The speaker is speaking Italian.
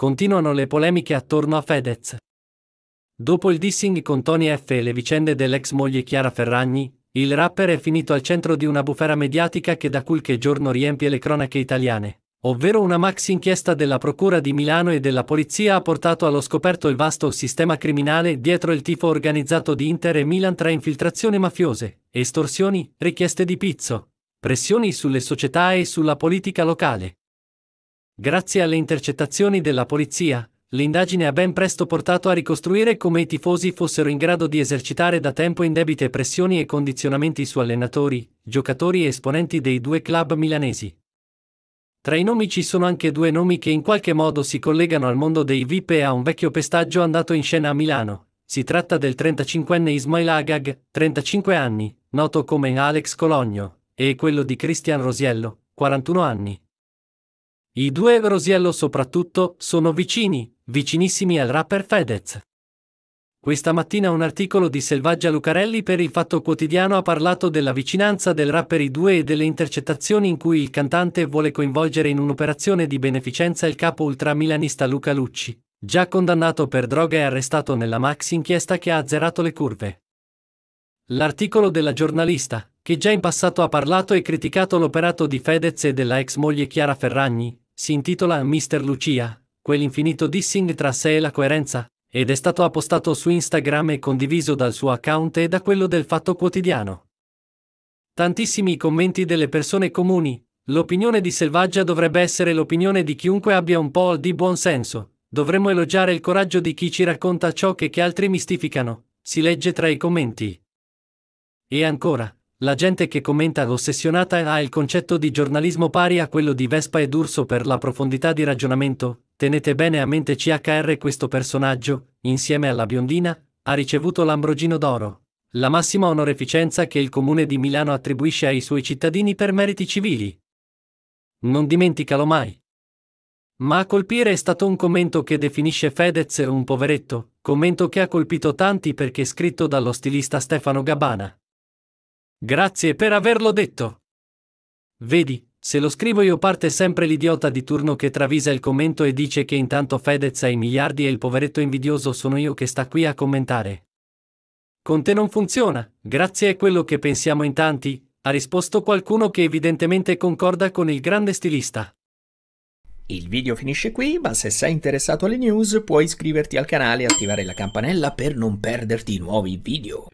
Continuano le polemiche attorno a Fedez. Dopo il dissing con Tony F e le vicende dell'ex moglie Chiara Ferragni, il rapper è finito al centro di una bufera mediatica che da qualche giorno riempie le cronache italiane, ovvero una max inchiesta della Procura di Milano e della Polizia ha portato allo scoperto il vasto sistema criminale dietro il tifo organizzato di Inter e Milan tra infiltrazioni mafiose, estorsioni, richieste di pizzo, pressioni sulle società e sulla politica locale Grazie alle intercettazioni della polizia, l'indagine ha ben presto portato a ricostruire come i tifosi fossero in grado di esercitare da tempo indebite pressioni e condizionamenti su allenatori, giocatori e esponenti dei due club milanesi. Tra i nomi ci sono anche due nomi che in qualche modo si collegano al mondo dei VIP e a un vecchio pestaggio andato in scena a Milano. Si tratta del 35enne Ismail Agag, 35 anni, noto come Alex Cologno, e quello di Christian Rosiello, 41 anni. I due Rosiello soprattutto sono vicini, vicinissimi al rapper Fedez. Questa mattina un articolo di Selvaggia Lucarelli per il Fatto Quotidiano ha parlato della vicinanza del rapper I2 e delle intercettazioni in cui il cantante vuole coinvolgere in un'operazione di beneficenza il capo ultramilanista Luca Lucci, già condannato per droga e arrestato nella Max inchiesta che ha azzerato le curve. L'articolo della giornalista, che già in passato ha parlato e criticato l'operato di Fedez e della ex moglie Chiara Ferragni, si intitola Mister Lucia, quell'infinito dissing tra sé e la coerenza, ed è stato appostato su Instagram e condiviso dal suo account e da quello del Fatto Quotidiano. Tantissimi commenti delle persone comuni, l'opinione di Selvaggia dovrebbe essere l'opinione di chiunque abbia un po' di buon senso, dovremmo elogiare il coraggio di chi ci racconta ciò che, che altri mistificano, si legge tra i commenti. E ancora, la gente che commenta ossessionata ha il concetto di giornalismo pari a quello di Vespa ed Urso per la profondità di ragionamento. Tenete bene a mente CHR questo personaggio, insieme alla biondina, ha ricevuto l'Ambrogino d'Oro, la massima onoreficenza che il comune di Milano attribuisce ai suoi cittadini per meriti civili. Non dimenticalo mai. Ma a colpire è stato un commento che definisce Fedez un poveretto, commento che ha colpito tanti perché scritto dallo stilista Stefano Gabbana. Grazie per averlo detto. Vedi, se lo scrivo io parte sempre l'idiota di turno che travisa il commento e dice che intanto Fedez ha i miliardi e il poveretto invidioso sono io che sta qui a commentare. Con te non funziona, grazie a quello che pensiamo in tanti, ha risposto qualcuno che evidentemente concorda con il grande stilista. Il video finisce qui, ma se sei interessato alle news puoi iscriverti al canale e attivare la campanella per non perderti nuovi video.